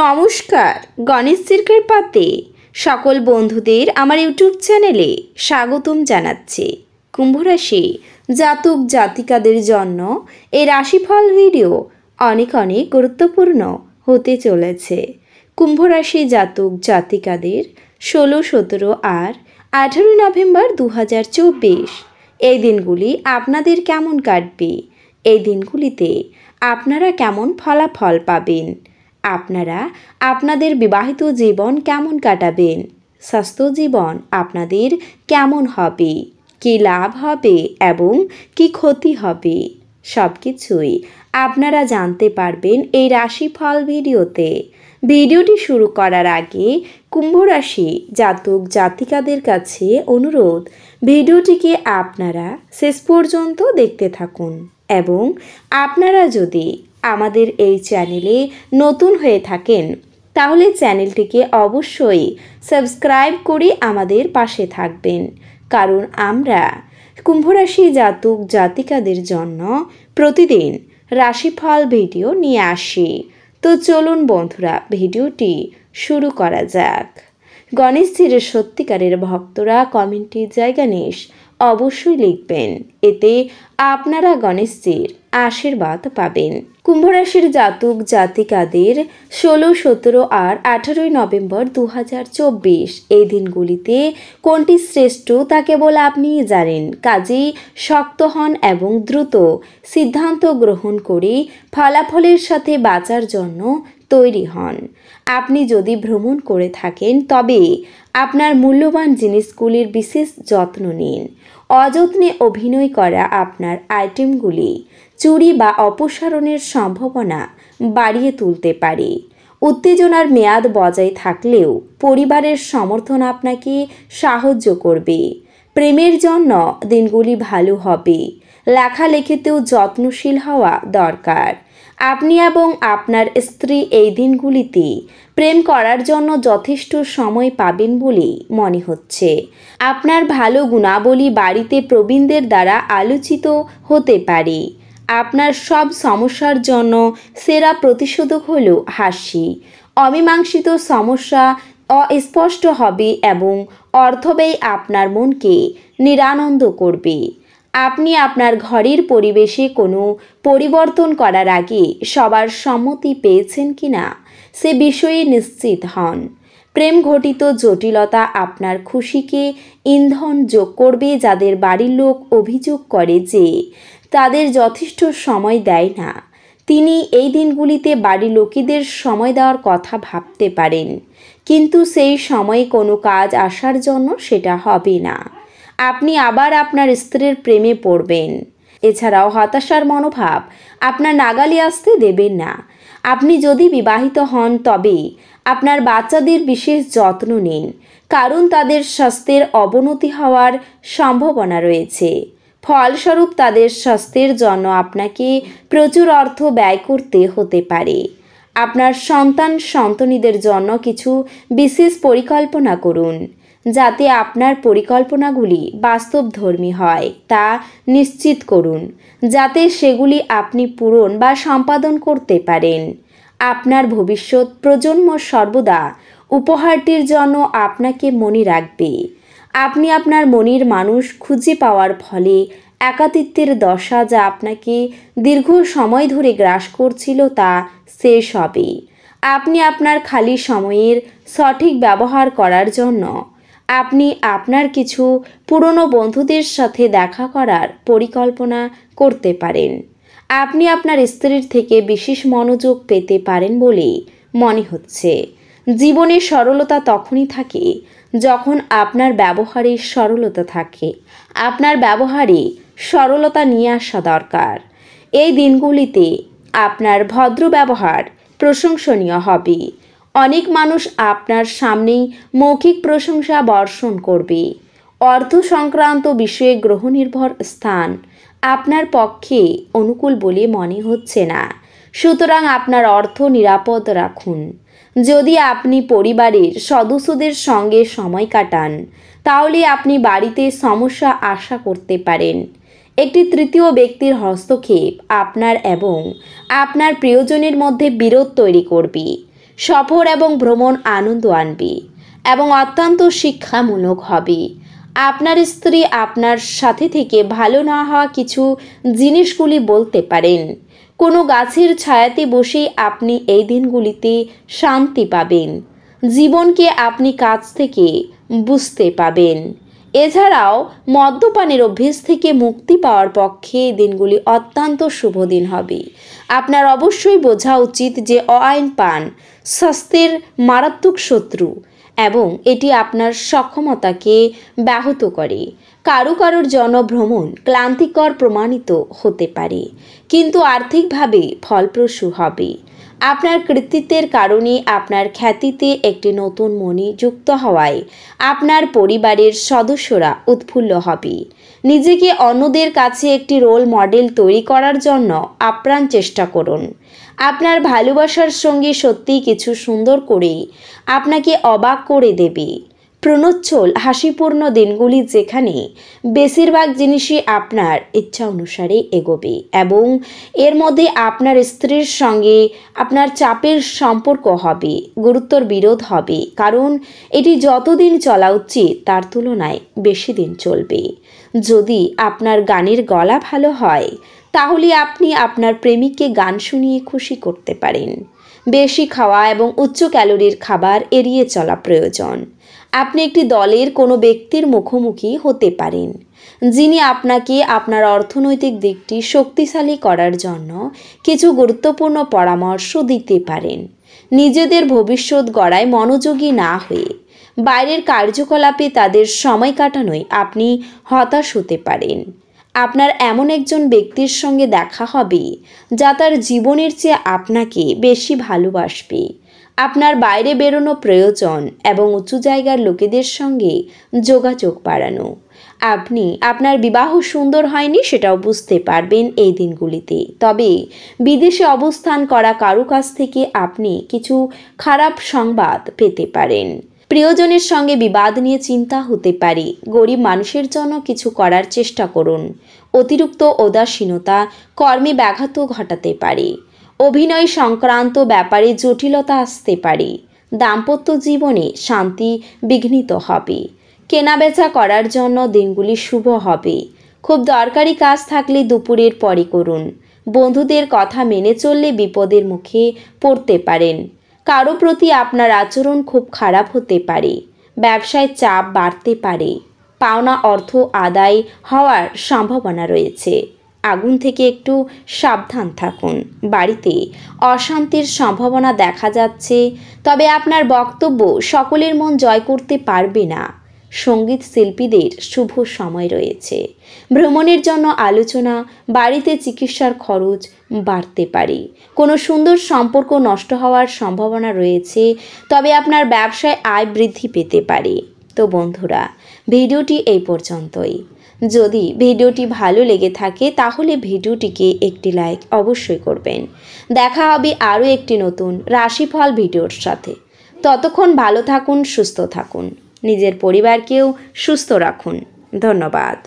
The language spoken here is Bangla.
নমস্কার গণেশ সির্কের পাতে সকল বন্ধুদের আমার ইউটিউব চ্যানেলে স্বাগতম জানাচ্ছি কুম্ভরাশি জাতক জাতিকাদের জন্য এই রাশিফল ভিডিও অনেক অনেক গুরুত্বপূর্ণ হতে চলেছে কুম্ভরাশি জাতক জাতিকাদের ষোলো সতেরো আর আঠারোই নভেম্বর দু এই দিনগুলি আপনাদের কেমন কাটবে এই দিনগুলিতে আপনারা কেমন ফলাফল পাবেন আপনারা আপনাদের বিবাহিত জীবন কেমন কাটাবেন স্বাস্থ্য জীবন আপনাদের কেমন হবে কী লাভ হবে এবং কি ক্ষতি হবে সব কিছুই আপনারা জানতে পারবেন এই রাশিফল ভিডিওতে ভিডিওটি শুরু করার আগে কুম্ভ রাশি জাতক জাতিকাদের কাছে অনুরোধ ভিডিওটিকে আপনারা শেষ পর্যন্ত দেখতে থাকুন এবং আপনারা যদি আমাদের এই চ্যানেলে নতুন হয়ে থাকেন তাহলে চ্যানেলটিকে অবশ্যই সাবস্ক্রাইব করে আমাদের পাশে থাকবেন কারণ আমরা কুম্ভরাশি জাতক জাতিকাদের জন্য প্রতিদিন রাশিফল ভিডিও নিয়ে আসি তো চলুন বন্ধুরা ভিডিওটি শুরু করা যাক গণেশজির সত্যিকারের ভক্তরা কমেন্টের জায়গা নিস অবশ্যই লিখবেন এতে আপনারা গণেশজির আশীর্বাদ পাবেন কুম্ভ রাশির জাতক জাতিকাদের ষোলো সতেরো আর আঠারোই নভেম্বর দু এই দিনগুলিতে কোনটি শ্রেষ্ঠ তা কেবল আপনিই জানেন কাজেই শক্ত হন এবং দ্রুত সিদ্ধান্ত গ্রহণ করে ফলাফলের সাথে বাঁচার জন্য তৈরি হন আপনি যদি ভ্রমণ করে থাকেন তবে আপনার মূল্যবান জিনিসগুলির বিশেষ যত্ন নিন অযত্নে অভিনয় করা আপনার আইটেমগুলি চুরি বা অপসারণের সম্ভাবনা বাড়িয়ে তুলতে পারে উত্তেজনার মেয়াদ বজায় থাকলেও পরিবারের সমর্থন আপনাকে সাহায্য করবে প্রেমের জন্য দিনগুলি ভালো হবে লেখালেখিতেও যত্নশীল হওয়া দরকার আপনি এবং আপনার স্ত্রী এই দিনগুলিতে প্রেম করার জন্য যথেষ্ট সময় পাবেন বলে মনে হচ্ছে আপনার ভালো গুণাবলী বাড়িতে প্রবীণদের দ্বারা আলোচিত হতে পারে আপনার সব সমস্যার জন্য সেরা প্রতিষেধক হল হাসি অমীমাংসিত সমস্যা অস্পষ্ট হবে এবং অর্থব্যয় আপনার মনকে নিরানন্দ করবে আপনি আপনার ঘরের পরিবেশে কোনো পরিবর্তন করার আগে সবার সম্মতি পেয়েছেন কি না সে বিষয়ে নিশ্চিত হন প্রেম ঘটিত জটিলতা আপনার খুশিকে ইন্ধন যোগ করবে যাদের বাড়ির লোক অভিযোগ করে যে তাদের যথেষ্ট সময় দেয় না তিনি এই দিনগুলিতে বাড়ির লোকেদের সময় দেওয়ার কথা ভাবতে পারেন কিন্তু সেই সময়ে কোনো কাজ আসার জন্য সেটা হবে না আপনি আবার আপনার স্ত্রীর প্রেমে পড়বেন এছাড়াও হতাশার মনোভাব আপনার নাগালি আসতে দেবেন না আপনি যদি বিবাহিত হন তবে আপনার বাচ্চাদের বিশেষ যত্ন নিন কারণ তাদের স্বাস্থ্যের অবনতি হওয়ার সম্ভাবনা রয়েছে ফলস্বরূপ তাদের স্বাস্থ্যের জন্য আপনাকে প্রচুর অর্থ ব্যয় করতে হতে পারে আপনার সন্তান সন্তানীদের জন্য কিছু বিশেষ পরিকল্পনা করুন যাতে আপনার পরিকল্পনাগুলি বাস্তবধর্মী হয় তা নিশ্চিত করুন যাতে সেগুলি আপনি পূরণ বা সম্পাদন করতে পারেন আপনার ভবিষ্যৎ প্রজন্ম সর্বদা উপহারটির জন্য আপনাকে মনে রাখবে আপনি আপনার মনের মানুষ খুঁজে পাওয়ার ফলে একাতিত্বের দশা যা আপনাকে দীর্ঘ সময় ধরে গ্রাস করছিল তা শেষ হবে আপনি আপনার খালি সময়ের সঠিক ব্যবহার করার জন্য আপনি আপনার কিছু পুরনো বন্ধুদের সাথে দেখা করার পরিকল্পনা করতে পারেন আপনি আপনার স্ত্রীর থেকে বিশেষ মনোযোগ পেতে পারেন বলে মনে হচ্ছে জীবনে সরলতা তখনই থাকে যখন আপনার ব্যবহারে সরলতা থাকে আপনার ব্যবহারে সরলতা নিয়ে আসা দরকার এই দিনগুলিতে আপনার ভদ্র ব্যবহার প্রশংসনীয় হবে অনেক মানুষ আপনার সামনেই মৌখিক প্রশংসা বর্ষণ করবে অর্থ সংক্রান্ত বিষয়ে গ্রহনির্ভর স্থান আপনার পক্ষে অনুকূল বলে মনে হচ্ছে না সুতরাং আপনার অর্থ নিরাপদ রাখুন যদি আপনি পরিবারের সদস্যদের সঙ্গে সময় কাটান তাহলে আপনি বাড়িতে সমস্যা আশা করতে পারেন একটি তৃতীয় ব্যক্তির হস্তক্ষেপ আপনার এবং আপনার প্রিয়জনের মধ্যে বিরোধ তৈরি করবে সফর এবং ভ্রমণ আনন্দ আনবে এবং অত্যন্ত শিক্ষামূলক হবে আপনার স্ত্রী আপনার সাথে থেকে ভালো না হওয়া কিছু জিনিসগুলি বলতে পারেন কোনো গাছের ছায়াতে বসে আপনি এই দিনগুলিতে শান্তি পাবেন জীবনকে আপনি কাছ থেকে বুঝতে পাবেন এছাড়াও মদ্যপানের অভ্যেস থেকে মুক্তি পাওয়ার পক্ষে এই দিনগুলি অত্যন্ত শুভ দিন হবে আপনার অবশ্যই বোঝা উচিত যে অআইন পান স্বাস্থ্যের মারাত্মক শত্রু এবং এটি আপনার সক্ষমতাকে ব্যাহত করে কারো কারোর জনভ্রমণ ক্লান্তিকর প্রমাণিত হতে পারে কিন্তু আর্থিকভাবে ফলপ্রসূ হবে আপনার কৃতিত্বের কারণে আপনার খ্যাতিতে একটি নতুন মনি যুক্ত হওয়ায় আপনার পরিবারের সদস্যরা উৎফুল্ল হবে নিজেকে অন্যদের কাছে একটি রোল মডেল তৈরি করার জন্য আপ্রাণ চেষ্টা করুন আপনার ভালোবাসার সঙ্গে সত্যি কিছু সুন্দর করে আপনাকে অবাক করে দেবে প্রণচ্ছল হাসিপূর্ণ দিনগুলি যেখানে বেশিরভাগ জিনিসই আপনার ইচ্ছা অনুসারে এগোবে এবং এর মধ্যে আপনার স্ত্রীর সঙ্গে আপনার চাপের সম্পর্ক হবে গুরুত্বর বিরোধ হবে কারণ এটি যতদিন চলা উচিত তার তুলনায় বেশি দিন চলবে যদি আপনার গানের গলা ভালো হয় তাহলে আপনি আপনার প্রেমিককে গান শুনিয়ে খুশি করতে পারেন বেশি খাওয়া এবং উচ্চ ক্যালোরির খাবার এড়িয়ে চলা প্রয়োজন আপনি একটি দলের কোনো ব্যক্তির মুখোমুখি হতে পারেন যিনি আপনাকে আপনার অর্থনৈতিক দিকটি শক্তিশালী করার জন্য কিছু গুরুত্বপূর্ণ পরামর্শ দিতে পারেন নিজেদের ভবিষ্যৎ গড়ায় মনোযোগী না হয়ে বাইরের কার্যকলাপে তাদের সময় কাটানোয় আপনি হতাশ হতে পারেন আপনার এমন একজন ব্যক্তির সঙ্গে দেখা হবে যা তার জীবনের চেয়ে আপনাকে বেশি ভালোবাসবে আপনার বাইরে বেরোনো প্রয়োজন এবং উঁচু জায়গার লোকেদের সঙ্গে যোগাযোগ বাড়ানো আপনি আপনার বিবাহ সুন্দর হয়নি সেটাও বুঝতে পারবেন এই দিনগুলিতে তবে বিদেশে অবস্থান করা কারো কাছ থেকে আপনি কিছু খারাপ সংবাদ পেতে পারেন প্রিয়জনের সঙ্গে বিবাদ নিয়ে চিন্তা হতে পারে গরিব মানুষের জন্য কিছু করার চেষ্টা করুন অতিরিক্ত উদাসীনতা কর্মে ব্যাঘাতও ঘটাতে পারে অভিনয় সংক্রান্ত ব্যাপারে জটিলতা আসতে পারে দাম্পত্য জীবনে শান্তি বিঘ্নিত হবে কেনাবেচা করার জন্য দিনগুলি শুভ হবে খুব দরকারি কাজ থাকলে দুপুরের পরে করুন বন্ধুদের কথা মেনে চললে বিপদের মুখে পড়তে পারেন কারো প্রতি আপনার আচরণ খুব খারাপ হতে পারে ব্যবসায় চাপ বাড়তে পারে পাওনা অর্থ আদায় হওয়ার সম্ভাবনা রয়েছে আগুন থেকে একটু সাবধান থাকুন বাড়িতে অশান্তির সম্ভাবনা দেখা যাচ্ছে তবে আপনার বক্তব্য সকলের মন জয় করতে পারবে না সঙ্গীত শিল্পীদের শুভ সময় রয়েছে ভ্রমণের জন্য আলোচনা বাড়িতে চিকিৎসার খরচ বাড়তে পারে কোনো সুন্দর সম্পর্ক নষ্ট হওয়ার সম্ভাবনা রয়েছে তবে আপনার ব্যবসায় আয় বৃদ্ধি পেতে পারে তো বন্ধুরা ভিডিওটি এই পর্যন্তই যদি ভিডিওটি ভালো লেগে থাকে তাহলে ভিডিওটিকে একটি লাইক অবশ্যই করবেন দেখা হবে আরও একটি নতুন রাশিফল ভিডিওর সাথে ততক্ষণ ভালো থাকুন সুস্থ থাকুন নিজের পরিবারকেও সুস্থ রাখুন ধন্যবাদ